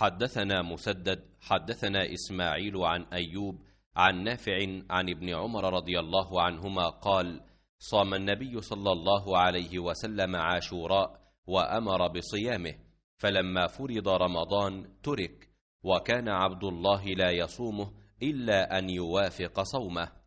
حدثنا مسدد حدثنا إسماعيل عن أيوب عن نافع عن ابن عمر رضي الله عنهما قال صام النبي صلى الله عليه وسلم عاشوراء وأمر بصيامه فلما فرض رمضان ترك وكان عبد الله لا يصومه إلا أن يوافق صومه